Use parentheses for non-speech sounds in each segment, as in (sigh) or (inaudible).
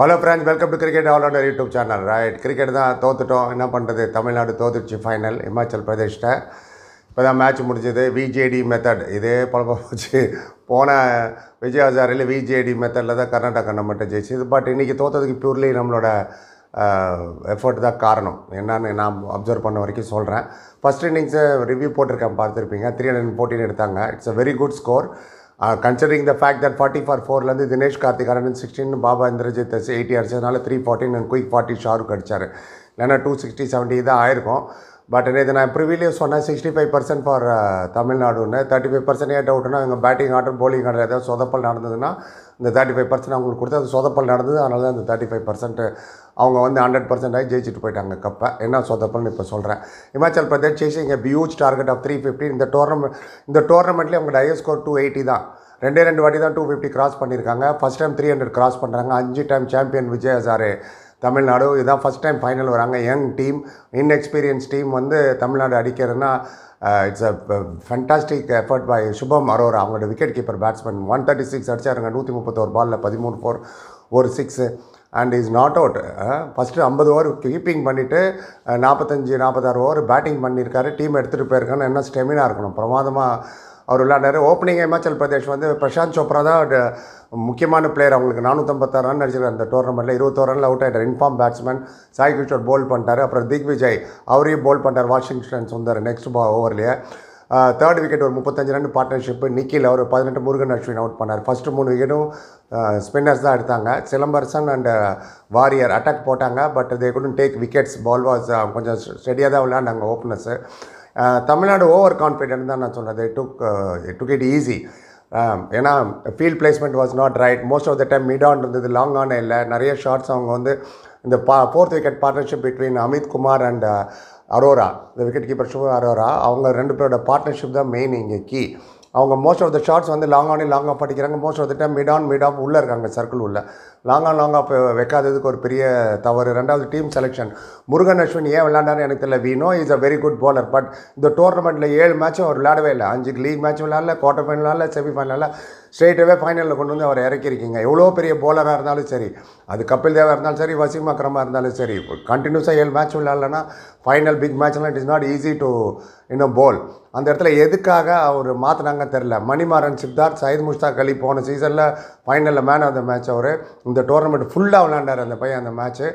hello friends welcome to cricket all rounder YouTube channel right cricket தான் தோத்துட்டோம் என்ன பண்ணுறது தமிழ்நாடு தோத்துடுச்சு ஃபைனல் இமாச்சல் பிரதேஷ்கிட்ட இப்போ தான் மேட்ச் முடிஞ்சது விஜேடி மெத்தட் இதே பழப்பம் போச்சு போன விஜய் ஹசாரில் விஜேடி மெத்தடில் தான் கர்நாடகா நம்மகிட்ட ஜெயிச்சு பட் இன்றைக்கி தோற்றதுக்கு பியூர்லி நம்மளோட எஃபர்ட் தான் காரணம் என்னன்னு நான் அப்சர்வ் பண்ண வரைக்கும் சொல்கிறேன் ஃபஸ்ட் இன்னிங்ஸை ரிவ்யூ போட்டிருக்கேன் பார்த்துருப்பீங்க த்ரீ ஹண்ட்ரட் ஃபோர்டீன் எடுத்தாங்க it's a very good score considering the fact that forty four ஃபோர்லேருந்து Dinesh Karthik hundred sixteen Baba Indrajith eighty அடிச்சதுனால three fourteen and quick forty Shahrukh அடித்தார் இல்லைன்னா டூ சிக்ஸ்டி செவன்ட்டி தான் ஆயிருக்கும் பட் இது நான் ப்ரிவிலே சொன்னேன் சிக்ஸ்டி ஃபைவ் பர்சன்ட் ஃபார் தமிழ்நாடுன்னு தேர்ட்டி ஃபைவ் பர்சன்ட் ஏட் அவுட்னா எங்கள் பேட்டிங் ஆர்டர் போலிங் ஆர்டர் ஏதாவது சொதப்பல் நடந்ததுன்னா இந்த தேர்ட்டி ஃபைவ் பர்சன்ட் அவங்களுக்கு கொடுத்து அது சொதப்பல் நடந்தது அதனால தான் இந்த தேர்ட்டி ஃபைவ் பர்சன்ட் அவங்க வந்து ஹண்ட்ரட் பர்சன்ட் ஆகி ஜெயிச்சுட்டு போயிட்டாங்க கப்பை என்ன சொதப்பல்னு இப்போ சொல்கிறேன் இமாச்சல் பிரதேஷ் சேசிங் இங்கே huge target of three fifty இந்த டோர்னமெண்ட் இந்த டோர்னமெண்ட்லேயே அவங்க ஹையர் ஸ்கோர் டூ எயிட்டி தான் ரெண்டே ரெண்டு வாட்டி தான் டூ ஃபிஃப்டி கிராஸ் பண்ணியிருக்காங்க first time three hundred cross பண்ணுறாங்க அஞ்சு டைம் சாம்பியன் விஜய் ஹசாரே தமிழ்நாடு இதுதான் ஃபஸ்ட் டைம் ஃபைனல் வராங்க யங் டீம் இன்எக்ஸ்பீரியன்ஸ் டீம் வந்து தமிழ்நாடு அடிக்கிறதுனா it's a fantastic effort by Shubham Arora அவங்களோட wicket keeper batsman one thirty six அடிச்சாருங்க நூற்றி முப்பத்தோரு பாலில் பதிமூணு ஃபோர் ஒரு six and is not out first ஐம்பது ஓவர் கீப்பிங் பண்ணிவிட்டு நாற்பத்தஞ்சு நாற்பத்தாறு ஓவர் பேட்டிங் பண்ணியிருக்காரு டீம் எடுத்துகிட்டு போயிருக்கான்னு என்ன ஸ்டெமினா இருக்கணும் பிரமாதமாக அவர் விளாண்டாரு ஓப்பனிங் இமாச்சல் பிரதேஷ் வந்து பிரசாந்த் சோப்ரா தான் முக்கியமான பிளேயர் அவங்களுக்கு நானூற்றம்பத்தாறு ரன் அடிச்சிருக்காரு அந்த டோர்னமெண்ட்டில் இருபத்தோரு ரனில் அவுட் ஆகிட்டார் in form batsman Sai Kishore bowl பண்ணிட்டார் அப்புறம் திக் விஜய் அவரையும் போல் பண்ணிட்டார் வாஷிங்டன் சுந்தர் நெக்ஸ்ட் பா ஓவர்லேயே தேர்ட் விக்கெட் ஒரு முப்பத்தஞ்சு ரன் பார்ட்னர்ஷிப்பு நிக்கில் அவர் பதினெட்டு முருகன் அஸ்வின் அவுட் பண்ணார் ஃபஸ்ட்டு மூணு விக்கெட்டும் ஸ்பின்னர்ஸ் தான் எடுத்தாங்க சிலம்பரசன் அண்ட் வாரியர் அட்டாக் போட்டாங்க but they couldn't take wickets ball was கொஞ்சம் ஸ்டெடியாக தான் விளையாண்டாங்க ஓப்பனர்ஸு தமிழ்நாடு ஓவர் கான்ஃபிடென்ட் தான் நான் சொன்னது டுக் டுக் இட் ஈஸி ஏன்னா field placement was not right most of the time mid on இருந்தது லாங் ஆன் இல்லை நிறைய ஷார்ட்ஸ் அவங்க வந்து இந்த பா fourth wicket partnership between Amit Kumar and Arora இந்த விக்கெட் கீப்பர் சுப அரோரா அவங்க ரெண்டு பேரோட பார்ட்னர்ஷிப் தான் மெயின் இங்கே கீ அவங்க மோஸ்ட் ஆஃப் த ஷார்ட்ஸ் வந்து லாங் ஆனே ஆஃப் படிக்கிறாங்க most of the time mid on mid off உள்ளே இருக்காங்க சர்க்கிள் உள்ள ஆன் லாங்காக ஆஃப் வைக்காததுக்கு ஒரு பெரிய தவறு ரெண்டாவது டீம் செலெக்ஷன் முருகன் அஸ்வின் ஏன் விளையாண்டான்னு எனக்கு தெரியல வீனோ is a very good bowler but இந்த டோர்னமெண்ட்டில் ஏழு மேட்சும் அவர் விளையாடவே இல்லை அஞ்சு லீக் மேட்ச் விளையாடல குவார்ட்டர் செமி செமிஃபைனலில் ஸ்ட்ரெயிட்டாகவே ஃபைனலில் கொண்டு வந்து அவர் இறக்கியிருக்கீங்க எவ்வளோ பெரிய போலராக இருந்தாலும் சரி அது கபில் தேவாக இருந்தாலும் சரி வசிம் அக்கரமாக இருந்தாலும் சரி கண்டினியூஸாக ஏழு மேட்ச் விளையாடலன்னா ஃபைனல் பிக் மேட்ச்லாம் it is not easy to இன்னும் போல் அந்த இடத்துல எதுக்காக அவர் மாற்றினாங்கன்னு தெரில மணிமாறன் சித்தார்த் சயித் முஷ்தாக் அலி போன சீசனில் ஃபைனலில் மேன் ஆஃப் த மேட்ச் அவர் இந்த டோர்னமெண்ட் ஃபுல்லாக விளாண்டார் அந்த பையன் அந்த மேட்ச்சு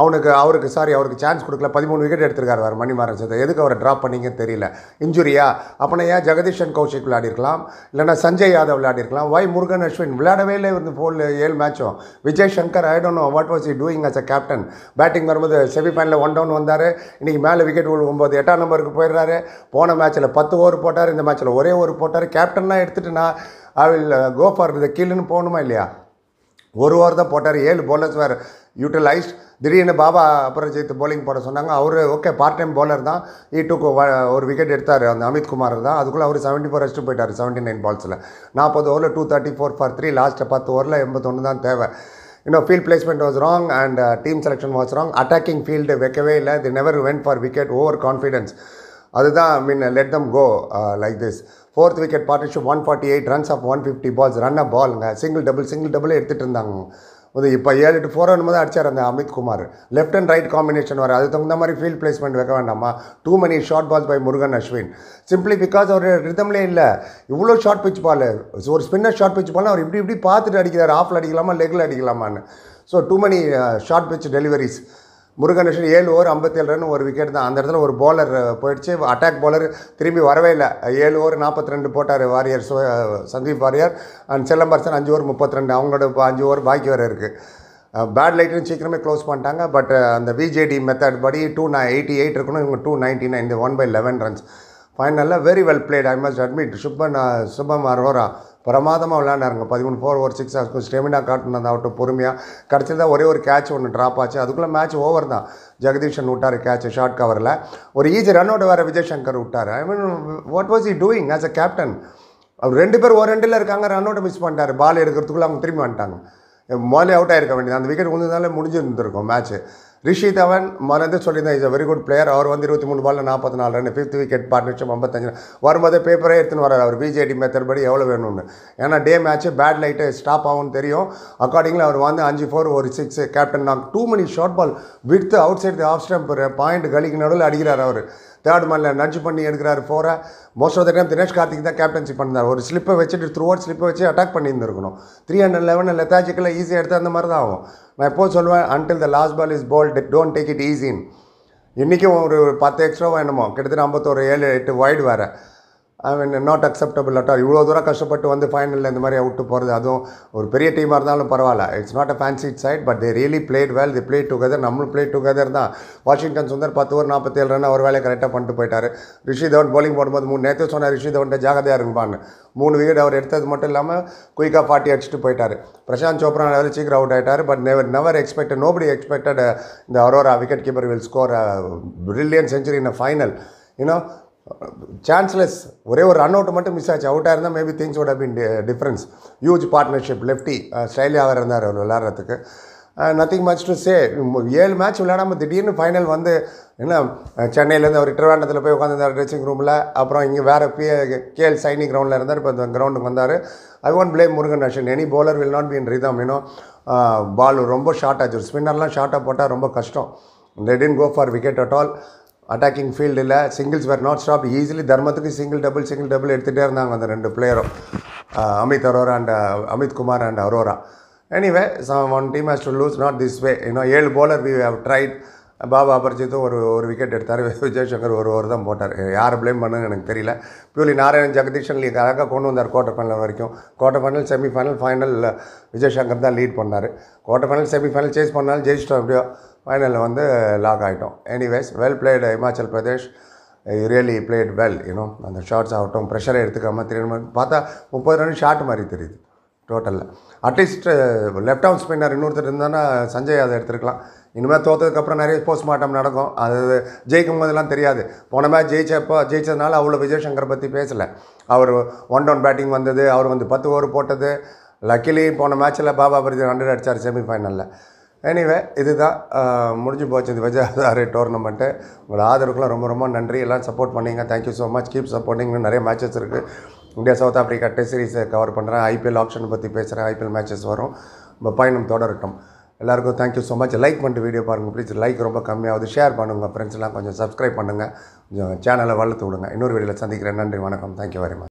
அவனுக்கு அவருக்கு சாரி அவருக்கு சான்ஸ் கொடுக்கல பதிமூணு விக்கெட் எடுத்திருக்காரு வேறு மணிமாறன் சேர்த்து எதுக்கு அவரை ட்ராப் பண்ணிங்கன்னு தெரியல இன்ஜுரியா அப்படின்னா ஏன் ஜெகதீஷன் கௌஷிக் விளையாடிருக்கலாம் இல்லைனா சஞ்சய் யாதவ் விளையாடிருக்கலாம் வை முருகன் அஸ்வின் விளையாடவே இல்லை இருந்து ஃபோல் ஏழு மேட்சும் Vijay Shankar I don't what was he doing as a captain batting வரும்போது செமிஃபைனலில் ஒன் டவுன் வந்தார் இன்றைக்கி மேலே விக்கெட் விழுகும்போது எட்டாம் நம்பருக்கு போயிடுறாரு போன மேட்ச்சில் பத்து ஓவர் போட்டார் இந்த மேட்ச்சில் ஒரே ஓவர் போட்டார் கேப்டன்லாம் எடுத்துகிட்டுனா அவள் கோஃபார் இதை uh, கோ ஃபார் த கீழ்னு போகணுமா இல்லையா ஒரு ஓவர் தான் போட்டார் ஏழு போலர்ஸ் வேறு யூட்டிலைஸ்ட் திடீர்னு பாபா அபரஜித் போலிங் போட சொன்னாங்க அவர் ஓகே பார்ட் டைம் போலர் தான் ஈ டூக்கு ஒரு விக்கெட் எடுத்தார் அந்த அமித் குமார் தான் அதுக்குள்ளே அவர் செவன்ட்டி ஃபோர் ரெஸ்ட்டு போயிட்டார் செவன்ட்டி நைன் பால்ஸில் நாற்பது ஓவரில் two thirty four for three last பத்து ஓவரில் எண்பத்தொன்று தான் தேவை இன்னும் field placement was wrong and team selection was wrong அட்டாக்கிங் ஃபீல்டு வைக்கவே இல்லை the never went for wicket over confidence அதுதான் mean let them go like this fourth wicket partnership one forty eight runs off one fifty balls run a பால்ங்க single double single double எடுத்துகிட்டு இருந்தாங்க வந்து இப்போ ஏழு எட்டு ஃபோர் ரன் தான் அடித்தார் அந்த Amit Kumar left and right combination வர அது தகுந்த மாதிரி ஃபீல்ட் பிளேஸ்மெண்ட் வைக்க வேண்டாமா too many short balls by Murugan Ashwin simply because அவர் ரிதம்லேயே இல்லை இவ்வளோ ஷார்ட் பிச் பால் ஒரு ஸ்பின்னர் ஷார்ட் பிச் பால் அவர் இப்படி இப்படி பார்த்துட்டு அடிக்கிறார் ஆஃபில் அடிக்கலாமா லெக்கில் அடிக்கலாமான்னு so too many short pitch deliveries முருகநேஷன் ஏழு ஓவர் ஐம்பத்தேழு ரன் ஒரு விக்கெட் தான் அந்த இடத்துல ஒரு பாலர் போயிடுச்சு அட்டாக் பாலர் திரும்பி வரவே இல்லை ஏழு ஓவர் நாற்பத்தி ரெண்டு போட்டார் வாரியர் சந்தீப் வாரியர் அண்ட் செல்லம்பரசன் அஞ்சு ஓவர் முப்பத்தி ரெண்டு அவங்களோட அஞ்சு ஓவர் பாக்கி வர இருக்குது பேட் லைட்னு சீக்கிரமே க்ளோஸ் பண்ணிட்டாங்க பட் அந்த விஜேடி மெத்தட் படி டூ நான் எயிட்டி எயிட் இருக்கணும் இவங்க டூ நைன்டி நைன் இந்த ஒன் பை லெவன் ரன்ஸ் ஃபைனலில் very well played I must admit சுப்பன் சுபம் அரோரா பிரமாதமாக விளையாண்டாருங்க பதிமூணு ஃபோர் ஒரு சிக்ஸ் ஆகும் ஸ்டெமினா காட்டினதாகட்டும் பொறுமையாக கிடச்சிருந்தா ஒரே ஒரு கேட்ச் ஒன்று ட்ராப் ஆச்சு அதுக்குள்ளே மேட்ச் ஓவர் தான் ஜெகதீஷன் விட்டார் கேட்ச் ஷார்ட் கவரில் ஒரு ஈஜி ரன்னோட வேறு விஜய் சங்கர் விட்டார் I mean what was he doing as a captain அவர் ரெண்டு பேர் ஒரு ரெண்டில் இருக்காங்க ரன்னோட மிஸ் பண்ணிட்டார் பால் எடுக்கிறதுக்குள்ளே அவங்க திரும்பி வந்துட்டாங்க முதலே அவுட் ஆகிருக்க வேண்டியது அந்த விக்கெட் விழுந்ததுனால முடிஞ்சிருந்துருக்கும் மேட்ச்சு ரிஷி தவன் மறந்து சொல்லியிருந்தேன் is a very good player அவர் வந்து இருபத்தி மூணு பாலில் நாற்பத்தி நாலு ரன் ஃபிஃப்த் விக்கெட் பார்ட்னர்ஷிப் ஐம்பத்தஞ்சு வரும்போது பேப்பரே எடுத்துன்னு வரார் அவர் பிஜேடி மெத்தட் படி எவ்வளோ வேணும்னு ஏன்னா day match bad light stop ஆகும்னு தெரியும் அக்கார்டிங்கில் அவர் வந்து அஞ்சு ஃபோர் ஒரு சிக்ஸ் கேப்டன் நாங்கள் too many short ball with outside the off stump point கலிக்கு நடுவில் அடிக்கிறார் அவர் தேர்ட் மேனில் நட்ஜ் பண்ணி எடுக்கிறார் ஃபோரை most of the time Dinesh Karthik தான் கேப்டன்சி பண்ணார் ஒரு ஸ்லிப்பை வச்சுட்டு த்ரூ அவுட் ஸ்லிப்பை வச்சு அட்டாக் பண்ணியிருந்துருக்கணும் த்ரீ ஹண்ட்ரட் லெவனில் தேஜிக்கில் ஈஸியாக எடுத்து அந்த மாதிரி தான் ஆகும் நான் எப்போது சொல்வேன் until the last ball is ball don't take it ஈஸின் இன்றைக்கும் ஒரு பத்து எக்ஸ்ட்ரா வேணுமோ கிட்டத்தட்ட ஐம்பத்தோரு ஏழு எட்டு வைடு வேறு I mean not acceptable at all இவ்வளோ தூரம் கஷ்டப்பட்டு வந்து ஃபைனலில் இந்த மாதிரி அவுட்டு போகிறது அதுவும் ஒரு பெரிய டீமாக இருந்தாலும் பரவாயில்ல it's not a fancy side but they really played well the play together நம்மளும் பிளே டுகெதர் தான் வாஷிங்டன் சுந்தர் பத்து ஓவர் நாற்பத்தி ஏழு ரன் அவர் வேலையை கரெக்டாக பண்ணிட்டு போயிட்டார் ரிஷி தவன் போலிங் போடும்போது மூணு நேற்று சொன்னார் ரிஷி தவன்ட்ட ஜாகதையாக இருப்பான்னு மூணு விக்கெட் அவர் எடுத்தது மட்டும் இல்லாமல் குயிக்காக ஃபார்ட்டி அடிச்சுட்டு போயிட்டார் பிரசாந்த் சோப்ரா லெவலில் சீக்கிரம் அவுட் ஆகிட்டார் but never never expected nobody expected இந்த Arora wicket keeper will score brilliant century in a final you know chanceless ஒரே ஒரு ரன் அவுட்டு மட்டும் மிஸ் ஆச்சு அவுட்டாக இருந்தால் maybe things would been difference huge partnership lefty ஸ்டைலியாக இருந்தார் அவர் விளாட்றதுக்கு நத்திங் மச் டு சே ஏழு மேட்ச் விளையாடாமல் திடீர்னு ஃபைனல் வந்து என்ன uh, சென்னையிலேருந்து அவர் ட்ரிவாண்டத்தில் போய் உட்காந்துருந்தார் ட்ரெஸ்ஸிங் ரூமில் அப்புறம் இங்கே வேறு பி கேஎல் சைனி கிரவுண்டில் இருந்தார் இப்போ அந்த கிரவுண்டுக்கு வந்தார் I won't blame Murugan Ashwin any bowler will not be in rhythm மீனோ பால் ரொம்ப ஷார்ட் ஆச்சு ஸ்பின்னர்லாம் ஷார்ட்டாக போட்டால் ரொம்ப கஷ்டம் they tend go for wicket at all attacking ஃபீல்டில் singles were not stop easily தர்மத்துக்கு சிங்கிள் டபுள் சிங்கிள் டபுள் எடுத்துகிட்டே இருந்தாங்க அந்த ரெண்டு பிளேயரும் Amit Arora and Amit Kumar and Arora anyway some one team has to lose not this way இன்னும் ஏழு bowler we have tried Baba அபர்ஜித்தும் ஒரு ஒரு விக்கெட் எடுத்தார் (laughs) விஜயசங்கர் ஒரு ஒரு தான் போட்டார் யார் ப்ளேம் பண்ணுன்னு எனக்கு தெரியல பியூலி நாராயண் ஜெகதீஷன் லீக் அழகாக கொண்டு வந்தார் குவார்ட்டர் ஃபைனல் வரைக்கும் quarter final semifinal final Vijay Shankar தான் லீட் பண்ணார் குவார்டர் ஃபைனல் செமிஃபைனல் சேஸ் பண்ணாலும் ஜெயிச்சிட்டோம் அப்படியோ ஃபைனலில் வந்து லாக் ஆகிட்டோம் anyways well played Himachal Pradesh really played well you know அந்த ஷார்ட்ஸ் ஆகட்டும் ப்ரெஷரை எடுத்துக்காமல் திரும்ப பார்த்தா முப்பது ரன் ஷார்ட் மாதிரி தெரியுது டோட்டலில் அட்லீஸ்ட் லெஃப்ட் ஹவுன் ஸ்பின்னர் இன்னொருத்தர் இருந்தானா சஞ்சய் அதை எடுத்துருக்கலாம் இனிமேல் தோற்றதுக்கப்புறம் நிறைய போஸ்ட்மார்ட்டம் நடக்கும் அது ஜெயிக்கும் போதெல்லாம் தெரியாது போன மேட்ச் ஜெயிச்சப்போ ஜெயிச்சதுனால அவ்வளோ விஜய் சங்கர் பற்றி பேசலை அவர் ஒன் டவுன் பேட்டிங் வந்தது அவர் வந்து பத்து ஓவர் போட்டது லக்கிலி போன மேட்ச்சில் பாபா பிரதீப் ஹண்ட்ரட் அடித்தார் செமிஃபைனலில் எனிவே இதுதான் முடிஞ்சு போச்சு இந்த விஜயாதாரி டோர்னமெண்ட்டு உங்களோட ஆதரவுக்குலாம் ரொம்ப ரொம்ப நன்றி எல்லாம் சப்போர்ட் பண்ணிங்க தேங்க்யூ ஸோ மச் கீப் சப்போர்ட்டிங்னு நிறைய மேட்சஸ் இருக்குது இந்தியா சவுத் ஆஃப்ரிக்கா டெஸ்ட் சீரீஸை கவர் பண்ணுறேன் ஐபிஎல் ஆப்ஷன் பற்றி பேசுகிறேன் ஐபிஎல் மேட்சஸ் வரும் நம்ம பயணம் தொடரட்டும் எல்லாருக்கும் தேங்க்யூ ஸோ மச் லைக் பண்ணிட்டு வீடியோ பாருங்கள் ப்ளீஸ் லைக் ரொம்ப கம்மியாகுது ஷேர் பண்ணுங்கள் ஃப்ரெண்ட்ஸ்லாம் கொஞ்சம் சப்ஸ்கிரைப் பண்ணுங்கள் கொஞ்சம் சேனலை வளர்த்து விடுங்க இன்னொரு வீடியோவில் சந்திக்கிறேன் நன்றி வணக்கம் தேங்க்யூ வெரி மச்